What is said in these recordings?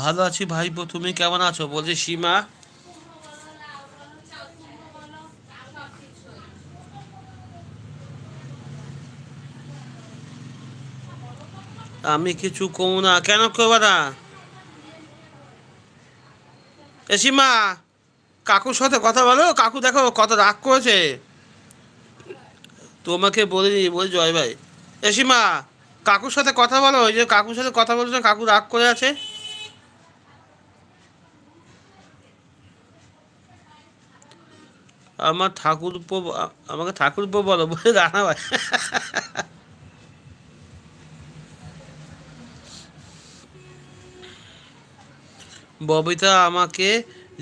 ভালো আছি ভাই তুমি কেমন আছো বলছি সীমা আমি কিছু কম না কেন করব না এসিমা কাকুর সাথে কথা বলো কাকু দেখো কত রাগ করেছে তোমাকে বলিনি বলি জয় ভাই এসিমা কাকুর সাথে কথা বলো ওই যে কাকুর সাথে কথা বলছো কাকু রাগ করে আছে আমার ঠাকুরপো আমাকে ঠাকুরপো বলো বলে দাঁড়া ভাই ববিতা আমাকে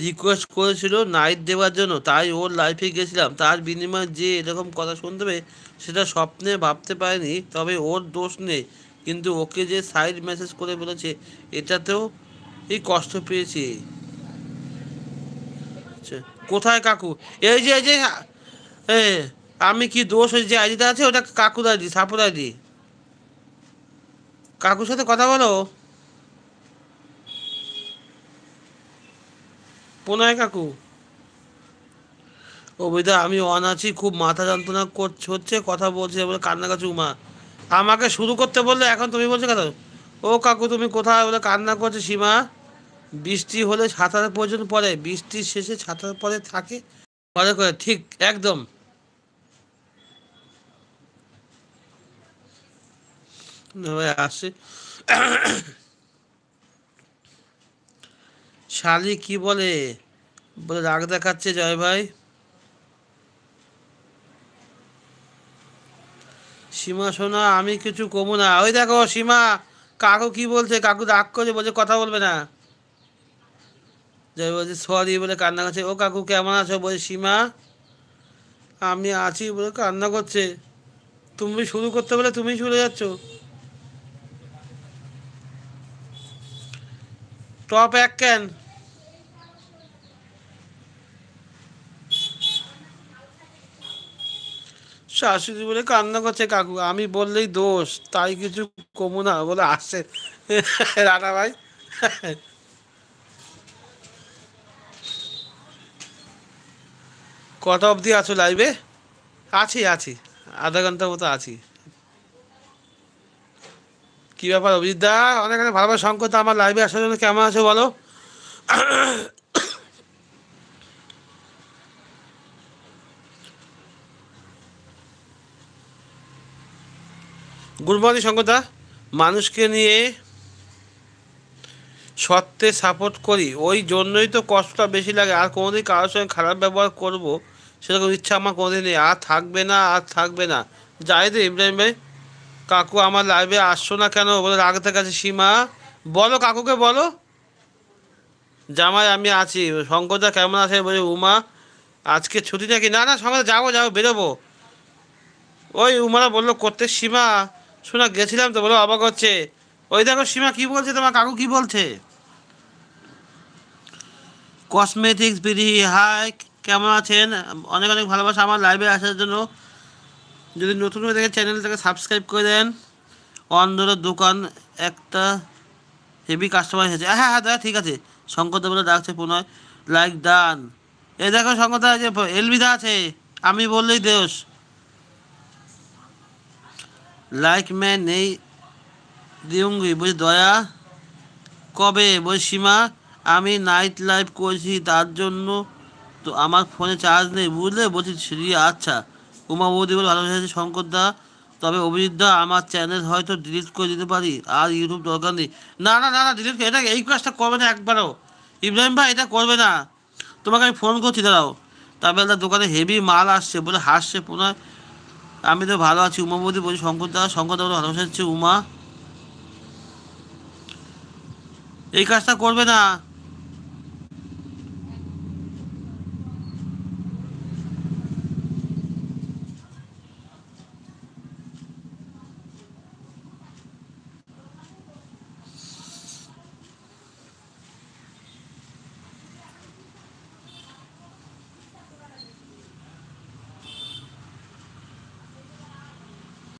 রিকোয়েস্ট করেছিল নাইট দেওয়ার জন্য তাই ওর লাইফে গেছিলাম তার বিনিময়ে যে এরকম কথা শুনতে হবে সেটা স্বপ্নে ভাবতে পারেনি তবে ওর দোষ নেই কিন্তু ওকে যে সাইড মেসেজ করে বলেছে এটাতেও এই কষ্ট পেয়েছি হচ্ছে কোথায় কাকু এই যে এই যে হ্যাঁ আমি কি দোষ হয়েছে যে আইডিটা আছে ওটা কাকু আইডি সাপুর আইডি কাকুর সাথে কথা বলো পোনায় কাকু ও বৈদা আমি অন আছি খুব মাথা যন্ত্রণা করছে হচ্ছে কথা বলছে বলে কান্না কাছে উমা আমাকে শুরু করতে বললে এখন তুমি বলছো কথা ও কাকু তুমি কোথায় বলে কান্না করছে সীমা বৃষ্টি হলে সাঁতার প্রয়োজন পড়ে বৃষ্টির শেষে সাঁতার পরে থাকে পরে করে ঠিক একদম আসে শালি কি বলে বলে রাগ দেখাচ্ছে জয় ভাই সীমা শোনা আমি কিছু কমু না ওই দেখো সীমা কাকু কি বলছে কাকু রাগ করে বলে কথা বলবে না যাই বলছে সোয়া দিয়ে বলে কান্না করছে ও কাকু কেমন আছো বলছে সীমা আমি আছি বলে কান্না করছে তুমি শুরু করতে বলে তুমি চলে যাচ্ছ টপ এক ক্যান শাশুড়ি বলে কান্না করছে কাকু আমি বললেই দোষ তাই কিছু কমু না বলে আসছে রানা ভাই কত অবধি আছো লাইভে আছি আছি আধা ঘন্টার মতো আছি কী ব্যাপার অভিজিৎ দা অনেক অনেক ভালোভাবে সংকট আমার লাইভে আসার জন্য কেমন আছো বলো গুড মর্নিং সংকতা মানুষকে নিয়ে সত্যে সাপোর্ট করি ওই জন্যই তো কষ্টটা বেশি লাগে আর কোনোদিন কারোর সঙ্গে খারাপ ব্যবহার করবো সেরকম ইচ্ছা আমার কোনোদিনই আর থাকবে না আর থাকবে না যাই দে ইব্রাহিম ভাই কাকু আমার লাইভে আসছো না কেন বলে রাগতে কাছে সীমা বলো কাকুকে বলো জামাই আমি আছি শঙ্করদা কেমন আছে বলে উমা আজকে ছুটি নাকি না না সঙ্গে যাবো যাবো বেরোবো ওই উমারা বললো করতে সীমা শোনা গেছিলাম তো বলো অবাক হচ্ছে ওই দেখো সীমা কি বলছে তোমার কাকু কি বলছে কসমেটিক্স বিডি হাই কেমন আছেন অনেক অনেক ভালোবাসা আমার লাইভে আসার জন্য যদি নতুন হয়ে থাকে চ্যানেলটাকে সাবস্ক্রাইব করে দেন অন্ধরের দোকান একটা হেভি কাস্টমার এসেছে হ্যাঁ হ্যাঁ দাদা ঠিক আছে শঙ্কর বলে ডাকছে পুনয় লাইক ডান এ দেখো শঙ্কর দা যে এলবিদা আছে আমি বললেই দেশ লাইক ম্যান নেই দিউঙ্গি বুঝি দয়া কবে বৈশিমা সীমা আমি নাইট লাইফ করছি তার জন্য তো আমার ফোনে চার্জ নেই বুঝলে বলছি শ্রী আচ্ছা উমা বৌদি বলে হয়েছে শঙ্কর দা তবে অভিজিৎ দা আমার চ্যানেল হয়তো ডিলিট করে দিতে পারি আর ইউটিউব দরকার নেই না না না না ডিলিট এটা এই কাজটা করবে না একবারও ইব্রাহিম ভাই এটা করবে না তোমাকে আমি ফোন করছি দাঁড়াও তাবেলদার দোকানে হেভি মাল আসছে বলে হাসছে পুনরায় আমি তো ভালো আছি উমা বৌদি বলছি শঙ্কর দা শঙ্কর দা বলে হচ্ছে উমা এই কাজটা করবে না